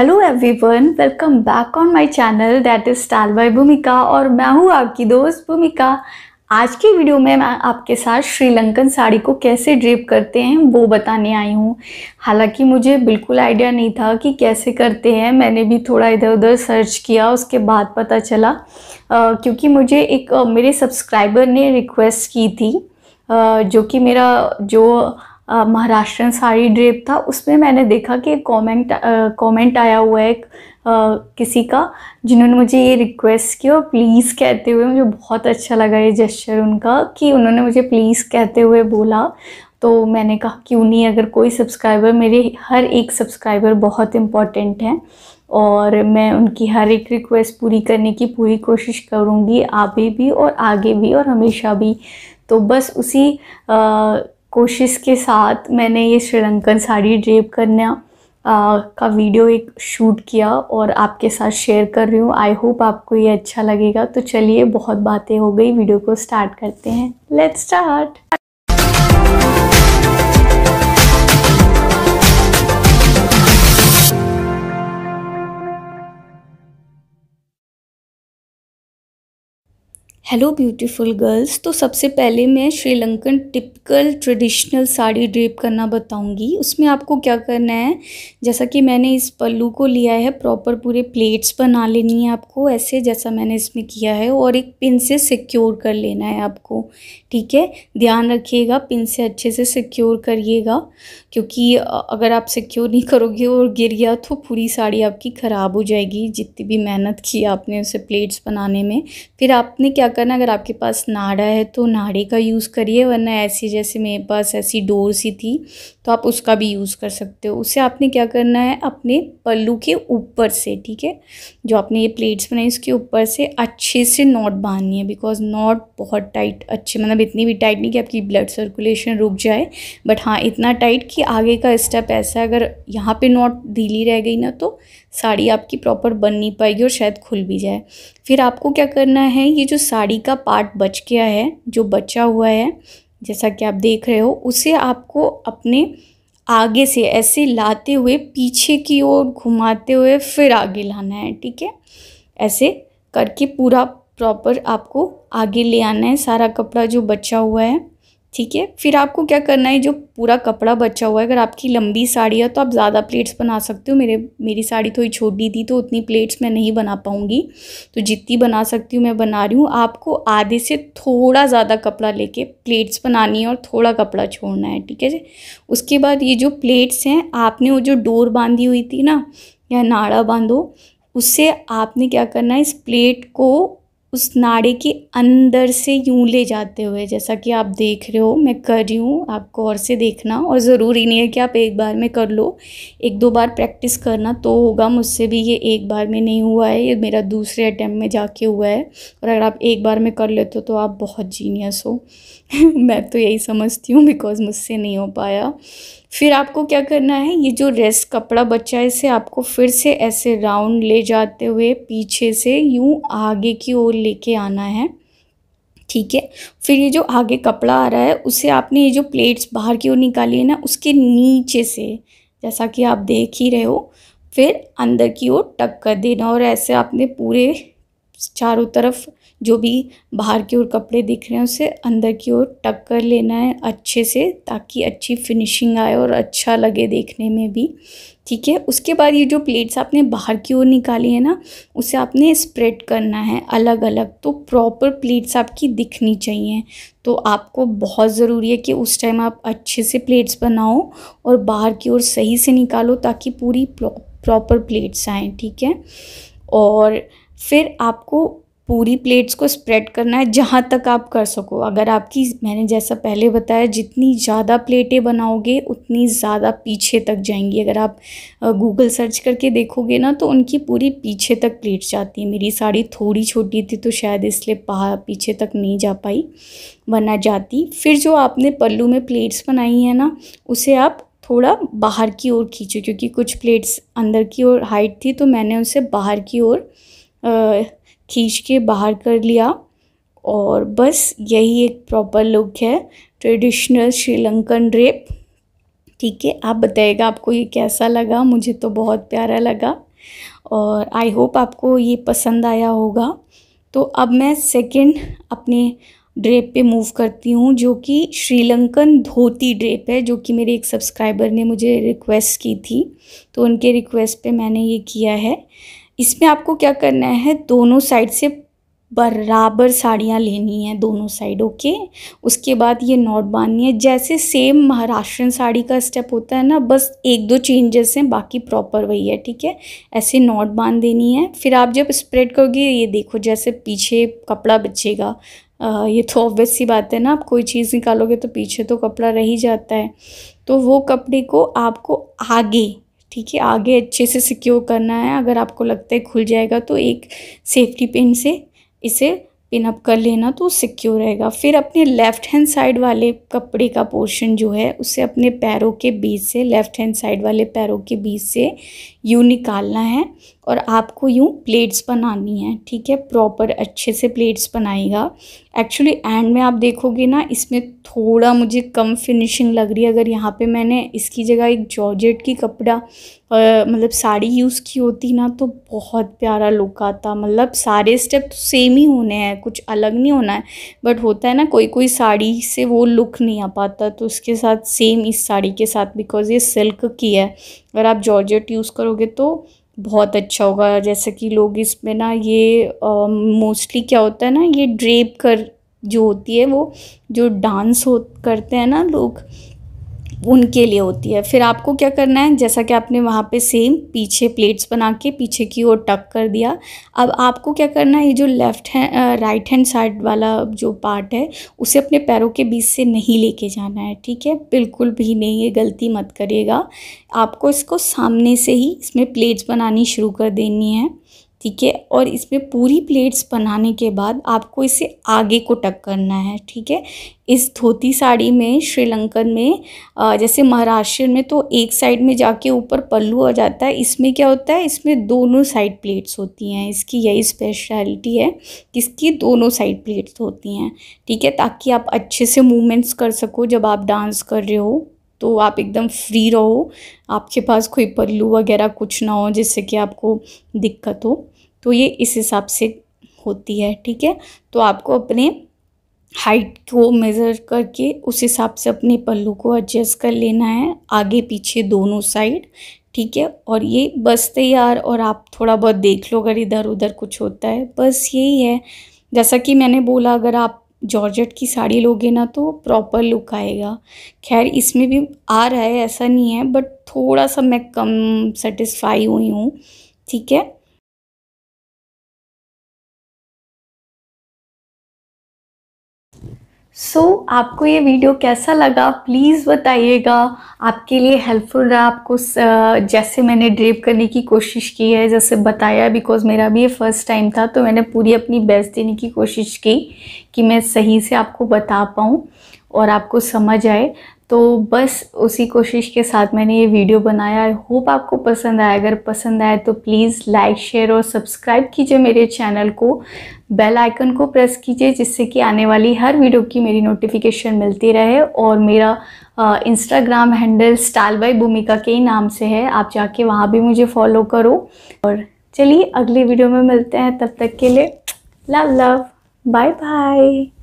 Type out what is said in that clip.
hello everyone welcome back on my channel that is style by Bhumika और मैं हूँ आपकी दोस्त भूमिका आज की वीडियो में मैं आपके साथ श्रीलंकन साड़ी को कैसे ड्रेप करते हैं वो बताने आई हूँ हालांकि मुझे बिल्कुल आइडिया नहीं था कि कैसे करते हैं मैंने भी थोड़ा इधर उधर सर्च किया उसके बाद पता चला आ, क्योंकि मुझे एक आ, मेरे सब्सक्राइबर ने रिक्वेस्ट की थी आ, जो कि मेरा जो महाराष्ट्रन साड़ी ड्रेप था उसमें मैंने देखा कि एक कॉमेंट कॉमेंट आया हुआ है आ, किसी का जिन्होंने मुझे ये रिक्वेस्ट किया और प्लीज़ कहते हुए मुझे बहुत अच्छा लगा ये जेस्चर उनका कि उन्होंने मुझे प्लीज़ कहते हुए बोला तो मैंने कहा क्यों नहीं अगर कोई सब्सक्राइबर मेरे हर एक सब्सक्राइबर बहुत इम्पॉर्टेंट हैं और मैं उनकी हर एक रिक्वेस्ट पूरी करने की पूरी कोशिश करूँगी आगे भी और आगे भी और हमेशा भी तो बस उसी आ, कोशिश के साथ मैंने ये श्रीलंकन साड़ी ड्रेप करना आ, का वीडियो एक शूट किया और आपके साथ शेयर कर रही हूँ आई होप आपको ये अच्छा लगेगा तो चलिए बहुत बातें हो गई वीडियो को स्टार्ट करते हैं let's start hello beautiful girls तो सबसे पहले मैं Sri Lankan typical traditional sari drape करना बताऊंगी उसमें आपको क्या करना है जैसा कि मैंने इस पल्लू को लिया है प्रॉपर पूरे प्लेट्स बना लेनी है आपको ऐसे जैसा मैंने इसमें किया है और एक पिन से सिक्योर कर लेना है आपको ठीक है ध्यान रखिएगा पिन से अच्छे से सिक्योर करिएगा क्योंकि अगर आप सिक्योर नहीं करोगे और गिर गया तो पूरी साड़ी आपकी ख़राब हो जाएगी जितनी भी मेहनत की आपने उसे प्लेट्स बनाने में फिर आपने क्या करना अगर आपके पास नाड़ा है तो नाड़े का यूज़ करिए वरना ऐसी जैसे मेरे पास ऐसी डोर सी थी तो आप उसका भी यूज़ कर सकते हो उसे आपने क्या करना है अपने पल्लू के ऊपर से ठीक है जो आपने ये प्लेट्स बनाई उसके ऊपर से अच्छे से नॉट बांधनी है बिकॉज नॉट बहुत टाइट अच्छे मतलब इतनी भी टाइट नहीं कि आपकी ब्लड सर्कुलेशन रुक जाए बट हाँ इतना टाइट कि आगे का स्टेप ऐसा अगर यहाँ पर नॉट ढीली रह गई ना तो साड़ी आपकी प्रॉपर बन नहीं पाएगी और शायद खुल भी जाए फिर आपको क्या करना है ये जो साड़ी का पार्ट बच गया है जो बचा हुआ है जैसा कि आप देख रहे हो उसे आपको अपने आगे से ऐसे लाते हुए पीछे की ओर घुमाते हुए फिर आगे लाना है ठीक है ऐसे करके पूरा प्रॉपर आपको आगे ले आना है सारा कपड़ा जो बचा हुआ है ठीक है फिर आपको क्या करना है जो पूरा कपड़ा बचा हुआ है अगर आपकी लंबी साड़ी है तो आप ज़्यादा प्लेट्स बना सकते हो मेरे मेरी साड़ी थोड़ी छोटी थी तो उतनी प्लेट्स मैं नहीं बना पाऊँगी तो जितनी बना सकती हूँ मैं बना रही हूँ आपको आधे से थोड़ा ज़्यादा कपड़ा लेके प्लेट्स बनानी है और थोड़ा कपड़ा छोड़ना है ठीक है जी उसके बाद ये जो प्लेट्स हैं आपने वो जो डोर बांधी हुई थी ना या नाड़ा बांधो उससे आपने क्या करना है इस प्लेट को उस नाड़े के अंदर से यूं ले जाते हुए जैसा कि आप देख रहे हो मैं कर रही हूँ आपको और से देखना और ज़रूरी नहीं है कि आप एक बार में कर लो एक दो बार प्रैक्टिस करना तो होगा मुझसे भी ये एक बार में नहीं हुआ है ये मेरा दूसरे अटैम्प्ट में जाके हुआ है और अगर आप एक बार में कर लेते हो तो आप बहुत जीनियस हो मैं तो यही समझती हूँ बिकॉज़ मुझसे नहीं हो पाया फिर आपको क्या करना है ये जो रेस्ट कपड़ा बचा है इसे आपको फिर से ऐसे राउंड ले जाते हुए पीछे से यूँ आगे की ओर लेके आना है ठीक है फिर ये जो आगे कपड़ा आ रहा है उसे आपने ये जो प्लेट्स बाहर की ओर निकाली है ना उसके नीचे से जैसा कि आप देख ही रहे हो फिर अंदर की ओर टक कर देना और ऐसे आपने पूरे चारों तरफ जो भी बाहर की ओर कपड़े दिख रहे हैं उसे अंदर की ओर टक कर लेना है अच्छे से ताकि अच्छी फिनिशिंग आए और अच्छा लगे देखने में भी ठीक है उसके बाद ये जो प्लेट्स आपने बाहर की ओर निकाली है ना उसे आपने स्प्रेड करना है अलग अलग तो प्रॉपर प्लेट्स आपकी दिखनी चाहिए तो आपको बहुत ज़रूरी है कि उस टाइम आप अच्छे से प्लेट्स बनाओ और बाहर की ओर सही से निकालो ताकि पूरी प्रॉपर प्लेट्स आएँ ठीक है और फिर आपको पूरी प्लेट्स को स्प्रेड करना है जहाँ तक आप कर सको अगर आपकी मैंने जैसा पहले बताया जितनी ज़्यादा प्लेटें बनाओगे उतनी ज़्यादा पीछे तक जाएंगी अगर आप गूगल सर्च करके देखोगे ना तो उनकी पूरी पीछे तक प्लेट्स जाती हैं मेरी साड़ी थोड़ी छोटी थी तो शायद इसलिए पीछे तक नहीं जा पाई वरना जाती फिर जो आपने पल्लू में प्लेट्स बनाई हैं ना उसे आप थोड़ा बाहर की ओर खींचो क्योंकि कुछ प्लेट्स अंदर की ओर हाइट थी तो मैंने उसे बाहर की ओर खींच के बाहर कर लिया और बस यही एक प्रॉपर लुक है ट्रेडिशनल श्रीलंकन रेप ठीक है आप बताइएगा आपको ये कैसा लगा मुझे तो बहुत प्यारा लगा और आई होप आपको ये पसंद आया होगा तो अब मैं सेकंड अपने ड्रेप पे मूव करती हूँ जो कि श्रीलंकन धोती ड्रेप है जो कि मेरे एक सब्सक्राइबर ने मुझे रिक्वेस्ट की थी तो उनके रिक्वेस्ट पे मैंने ये किया है इसमें आपको क्या करना है दोनों साइड से बराबर साड़ियाँ लेनी है दोनों साइड ओके उसके बाद ये नॉट बांधनी है जैसे सेम महाराष्ट्र साड़ी का स्टेप होता है ना बस एक दो चेंजेस हैं बाकी प्रॉपर वही है ठीक है ऐसे नॉट बांध देनी है फिर आप जब स्प्रेड करोगे ये देखो जैसे पीछे कपड़ा बचेगा ये तो ऑब्वियस सी बात है ना आप कोई चीज़ निकालोगे तो पीछे तो कपड़ा रह ही जाता है तो वो कपड़े को आपको आगे ठीक है आगे अच्छे से सिक्योर करना है अगर आपको लगता है खुल जाएगा तो एक सेफ्टी पिन से इसे पिन अप कर लेना तो सिक्योर रहेगा फिर अपने लेफ़्ट हैंड साइड वाले कपड़े का पोर्शन जो है उसे अपने पैरों के बीच से लेफ़्ट हैंड साइड वाले पैरों के बीच से यूँ निकालना है और आपको यूँ प्लेट्स बनानी है ठीक है प्रॉपर अच्छे से प्लेट्स बनाएगा एक्चुअली एंड में आप देखोगे ना इसमें थोड़ा मुझे कम फिनिशिंग लग रही है अगर यहाँ पे मैंने इसकी जगह एक जॉर्जेट की कपड़ा मतलब साड़ी यूज़ की होती ना तो बहुत प्यारा लुक आता मतलब सारे स्टेप तो सेम ही होने हैं कुछ अलग नहीं होना है बट होता है ना कोई कोई साड़ी से वो लुक नहीं आ पाता तो उसके साथ सेम इस साड़ी के साथ बिकॉज़ ये सिल्क की है अगर आप जॉर्जेट यूज़ करोगे तो बहुत अच्छा होगा जैसे कि लोग इसमें ना ये मोस्टली क्या होता है ना ये ड्रेप कर जो होती है वो जो डांस हो करते हैं ना लोग उनके लिए होती है फिर आपको क्या करना है जैसा कि आपने वहाँ पे सेम पीछे प्लेट्स बना के पीछे की ओर टक कर दिया अब आपको क्या करना है ये जो लेफ़्ट है राइट हैंड साइड वाला जो पार्ट है उसे अपने पैरों के बीच से नहीं लेके जाना है ठीक है बिल्कुल भी नहीं ये गलती मत करिएगा आपको इसको सामने से ही इसमें प्लेट्स बनानी शुरू कर देनी है ठीक है और इसमें पूरी प्लेट्स बनाने के बाद आपको इसे आगे को टक करना है ठीक है इस धोती साड़ी में श्रीलंकन में जैसे महाराष्ट्र में तो एक साइड में जाके ऊपर पल्लू आ जाता है इसमें क्या होता है इसमें दोनों साइड प्लेट्स होती हैं इसकी यही स्पेशलिटी है कि इसकी दोनों साइड प्लेट्स होती हैं ठीक है ताकि आप अच्छे से मूवमेंट्स कर सको जब आप डांस कर रहे हो तो आप एकदम फ्री रहो आपके पास कोई पल्लू वगैरह कुछ ना हो जिससे कि आपको दिक्कत हो तो ये इस हिसाब से होती है ठीक है तो आपको अपने हाइट को मेज़र करके उस हिसाब से अपने पल्लू को एडजस्ट कर लेना है आगे पीछे दोनों साइड ठीक है और ये बस तैयार और आप थोड़ा बहुत देख लो अगर इधर उधर कुछ होता है बस यही है जैसा कि मैंने बोला अगर आप जॉर्जेट की साड़ी लोगे ना तो प्रॉपर लुक आएगा खैर इसमें भी आ रहा है ऐसा नहीं है बट थोड़ा सा मैं कम सेटिस्फाई हुई हूँ ठीक है सो so, आपको ये वीडियो कैसा लगा प्लीज़ बताइएगा आपके लिए हेल्पफुल रहा आपको जैसे मैंने ड्रेप करने की कोशिश की है जैसे बताया बिकॉज़ मेरा भी ये फ़र्स्ट टाइम था तो मैंने पूरी अपनी बेस्ट देने की कोशिश की कि मैं सही से आपको बता पाऊँ और आपको समझ आए तो बस उसी कोशिश के साथ मैंने ये वीडियो बनाया आई होप आपको पसंद आया अगर पसंद आए तो प्लीज़ लाइक शेयर और सब्सक्राइब कीजिए मेरे चैनल को बेल आइकन को प्रेस कीजिए जिससे कि आने वाली हर वीडियो की मेरी नोटिफिकेशन मिलती रहे और मेरा इंस्टाग्राम हैंडल स्टाइल बाई भूमिका के ही नाम से है आप जाके वहाँ भी मुझे फॉलो करो और चलिए अगली वीडियो में मिलते हैं तब तक के लिए लव लव बाय बाय